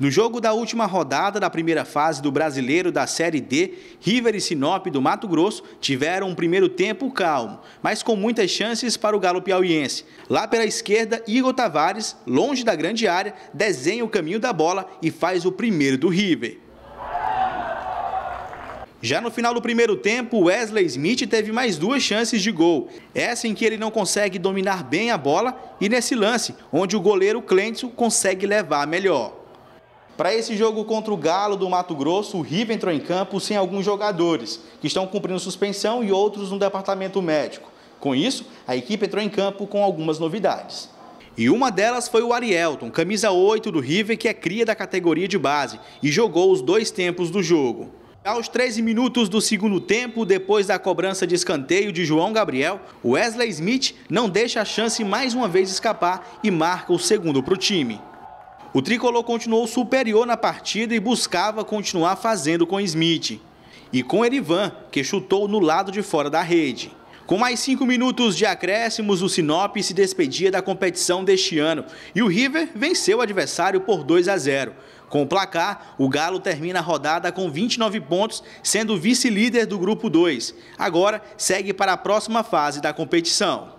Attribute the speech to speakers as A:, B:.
A: No jogo da última rodada da primeira fase do Brasileiro da Série D, River e Sinop do Mato Grosso tiveram um primeiro tempo calmo, mas com muitas chances para o galo piauiense. Lá pela esquerda, Igor Tavares, longe da grande área, desenha o caminho da bola e faz o primeiro do River. Já no final do primeiro tempo, Wesley Smith teve mais duas chances de gol. Essa em que ele não consegue dominar bem a bola e nesse lance, onde o goleiro Clenson consegue levar melhor. Para esse jogo contra o Galo do Mato Grosso, o River entrou em campo sem alguns jogadores, que estão cumprindo suspensão e outros no departamento médico. Com isso, a equipe entrou em campo com algumas novidades. E uma delas foi o Arielton, camisa 8 do River, que é cria da categoria de base e jogou os dois tempos do jogo. Aos 13 minutos do segundo tempo, depois da cobrança de escanteio de João Gabriel, Wesley Smith não deixa a chance mais uma vez escapar e marca o segundo para o time. O tricolor continuou superior na partida e buscava continuar fazendo com Smith. E com Erivan, que chutou no lado de fora da rede. Com mais cinco minutos de acréscimos, o Sinop se despedia da competição deste ano e o River venceu o adversário por 2 a 0. Com o placar, o Galo termina a rodada com 29 pontos, sendo vice-líder do grupo 2. Agora segue para a próxima fase da competição.